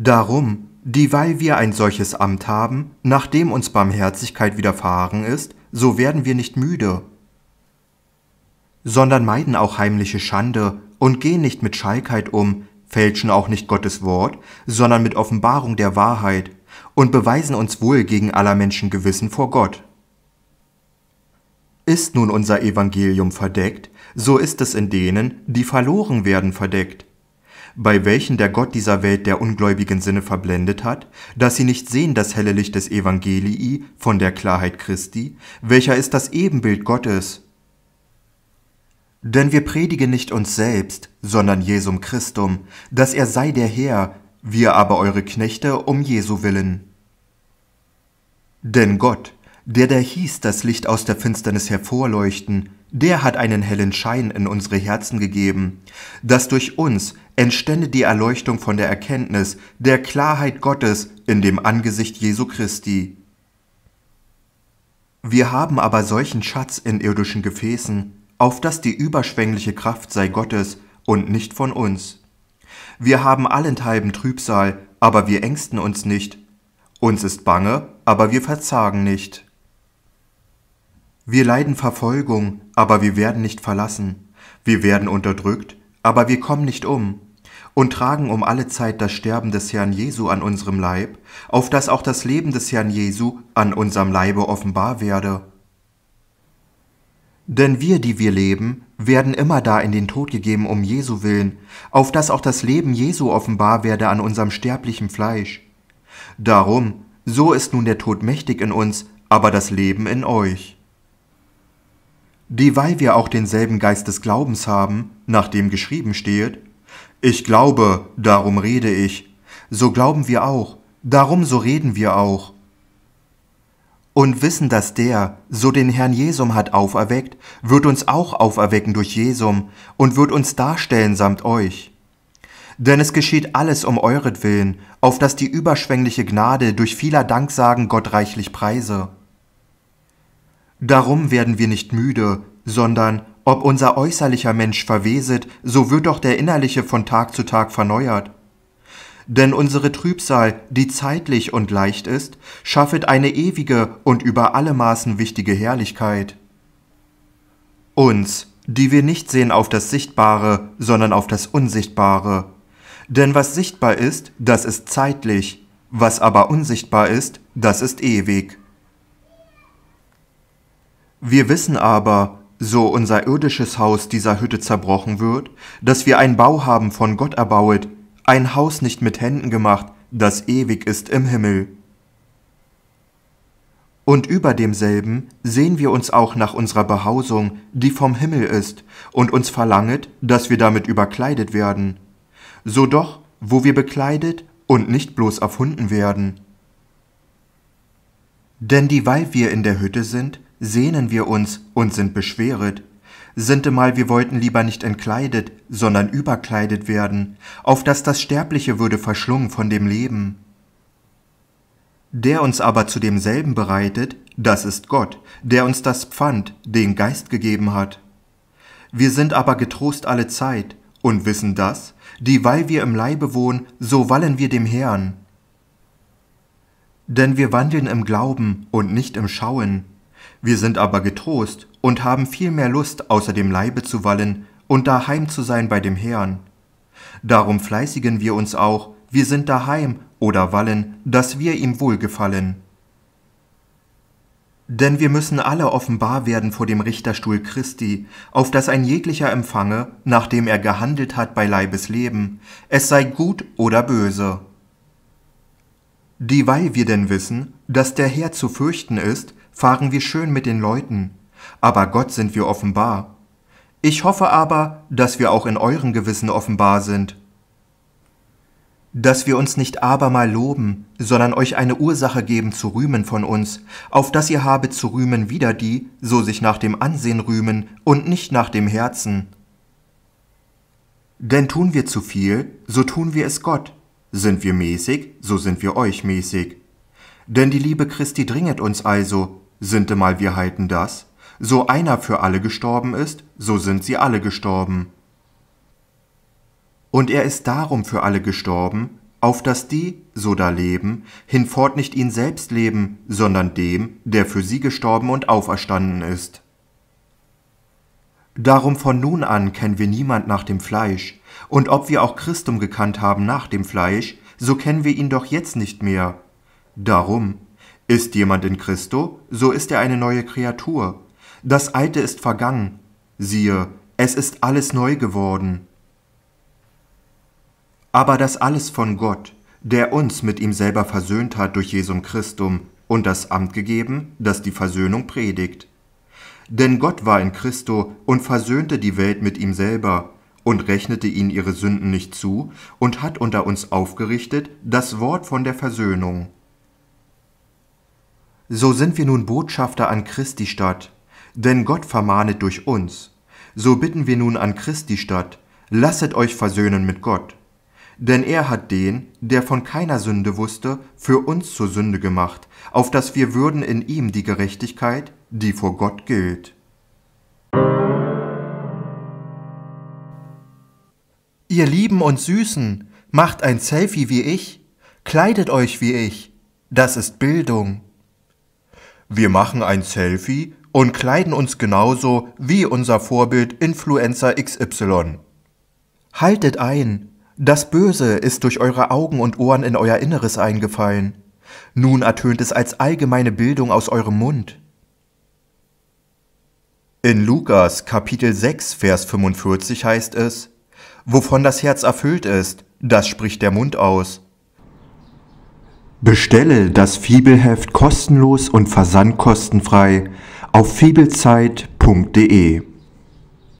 Darum, dieweil wir ein solches Amt haben, nachdem uns Barmherzigkeit widerfahren ist, so werden wir nicht müde, sondern meiden auch heimliche Schande und gehen nicht mit Schalkheit um, fälschen auch nicht Gottes Wort, sondern mit Offenbarung der Wahrheit und beweisen uns wohl gegen aller Menschen Gewissen vor Gott. Ist nun unser Evangelium verdeckt, so ist es in denen, die verloren werden, verdeckt, bei welchen der Gott dieser Welt der ungläubigen Sinne verblendet hat, dass sie nicht sehen das helle Licht des Evangelii von der Klarheit Christi, welcher ist das Ebenbild Gottes. Denn wir predigen nicht uns selbst, sondern Jesum Christum, dass er sei der Herr, wir aber eure Knechte um Jesu willen. Denn Gott, der der hieß, das Licht aus der Finsternis hervorleuchten, der hat einen hellen Schein in unsere Herzen gegeben, dass durch uns entstände die Erleuchtung von der Erkenntnis, der Klarheit Gottes in dem Angesicht Jesu Christi. Wir haben aber solchen Schatz in irdischen Gefäßen, auf das die überschwängliche Kraft sei Gottes und nicht von uns. Wir haben allenthalben Trübsal, aber wir ängsten uns nicht. Uns ist bange, aber wir verzagen nicht. Wir leiden Verfolgung, aber wir werden nicht verlassen. Wir werden unterdrückt, aber wir kommen nicht um. Und tragen um alle Zeit das Sterben des Herrn Jesu an unserem Leib, auf das auch das Leben des Herrn Jesu an unserem Leibe offenbar werde. Denn wir, die wir leben, werden immer da in den Tod gegeben um Jesu willen, auf das auch das Leben Jesu offenbar werde an unserem sterblichen Fleisch. Darum, so ist nun der Tod mächtig in uns, aber das Leben in euch dieweil wir auch denselben Geist des Glaubens haben, nach dem geschrieben steht, ich glaube, darum rede ich, so glauben wir auch, darum so reden wir auch. Und wissen, dass der, so den Herrn Jesum hat auferweckt, wird uns auch auferwecken durch Jesum und wird uns darstellen samt euch. Denn es geschieht alles um euretwillen, auf dass die überschwängliche Gnade durch vieler Danksagen Gott reichlich preise. Darum werden wir nicht müde, sondern ob unser äußerlicher Mensch verweset, so wird doch der innerliche von Tag zu Tag verneuert. Denn unsere Trübsal, die zeitlich und leicht ist, schaffet eine ewige und über alle Maßen wichtige Herrlichkeit. Uns, die wir nicht sehen auf das Sichtbare, sondern auf das Unsichtbare. Denn was sichtbar ist, das ist zeitlich, was aber unsichtbar ist, das ist ewig. Wir wissen aber, so unser irdisches Haus dieser Hütte zerbrochen wird, dass wir ein Bau haben von Gott erbauet, ein Haus nicht mit Händen gemacht, das ewig ist im Himmel. Und über demselben sehen wir uns auch nach unserer Behausung, die vom Himmel ist, und uns verlanget, dass wir damit überkleidet werden. So doch, wo wir bekleidet und nicht bloß erfunden werden. Denn dieweil wir in der Hütte sind, sehnen wir uns und sind beschweret. Sintemal wir wollten lieber nicht entkleidet, sondern überkleidet werden, auf dass das Sterbliche würde verschlungen von dem Leben. Der uns aber zu demselben bereitet, das ist Gott, der uns das Pfand, den Geist gegeben hat. Wir sind aber getrost alle Zeit und wissen das, dieweil wir im Leibe wohnen, so wallen wir dem Herrn. Denn wir wandeln im Glauben und nicht im Schauen, wir sind aber getrost und haben viel mehr Lust, außer dem Leibe zu wallen und daheim zu sein bei dem Herrn. Darum fleißigen wir uns auch, wir sind daheim oder wallen, dass wir ihm wohlgefallen. Denn wir müssen alle offenbar werden vor dem Richterstuhl Christi, auf das ein jeglicher empfange, nachdem er gehandelt hat bei Leibes Leben, es sei gut oder böse. Dieweil wir denn wissen, dass der Herr zu fürchten ist, fahren wir schön mit den Leuten, aber Gott sind wir offenbar. Ich hoffe aber, dass wir auch in eurem Gewissen offenbar sind. Dass wir uns nicht abermal loben, sondern euch eine Ursache geben zu rühmen von uns, auf dass ihr habet zu rühmen wieder die, so sich nach dem Ansehen rühmen und nicht nach dem Herzen. Denn tun wir zu viel, so tun wir es Gott, sind wir mäßig, so sind wir euch mäßig. Denn die Liebe Christi dringet uns also, sintemal wir halten das? So einer für alle gestorben ist, so sind sie alle gestorben. Und er ist darum für alle gestorben, auf dass die, so da leben, hinfort nicht ihn selbst leben, sondern dem, der für sie gestorben und auferstanden ist. Darum von nun an kennen wir niemand nach dem Fleisch, und ob wir auch Christum gekannt haben nach dem Fleisch, so kennen wir ihn doch jetzt nicht mehr. Darum, ist jemand in Christo, so ist er eine neue Kreatur. Das Alte ist vergangen. Siehe, es ist alles neu geworden. Aber das alles von Gott, der uns mit ihm selber versöhnt hat durch Jesum Christum und das Amt gegeben, das die Versöhnung predigt. Denn Gott war in Christo und versöhnte die Welt mit ihm selber und rechnete ihnen ihre Sünden nicht zu und hat unter uns aufgerichtet das Wort von der Versöhnung. So sind wir nun Botschafter an Christi Stadt, denn Gott vermahnet durch uns. So bitten wir nun an Christi Stadt, lasset euch versöhnen mit Gott. Denn er hat den, der von keiner Sünde wusste, für uns zur Sünde gemacht, auf dass wir würden in ihm die Gerechtigkeit, die vor Gott gilt. Ihr Lieben und Süßen, macht ein Selfie wie ich, kleidet euch wie ich, das ist Bildung. Wir machen ein Selfie und kleiden uns genauso wie unser Vorbild Influencer XY. Haltet ein! Das Böse ist durch eure Augen und Ohren in euer Inneres eingefallen. Nun ertönt es als allgemeine Bildung aus eurem Mund. In Lukas Kapitel 6, Vers 45 heißt es, Wovon das Herz erfüllt ist, das spricht der Mund aus. Bestelle das Fibelheft kostenlos und versandkostenfrei auf fibelzeit.de.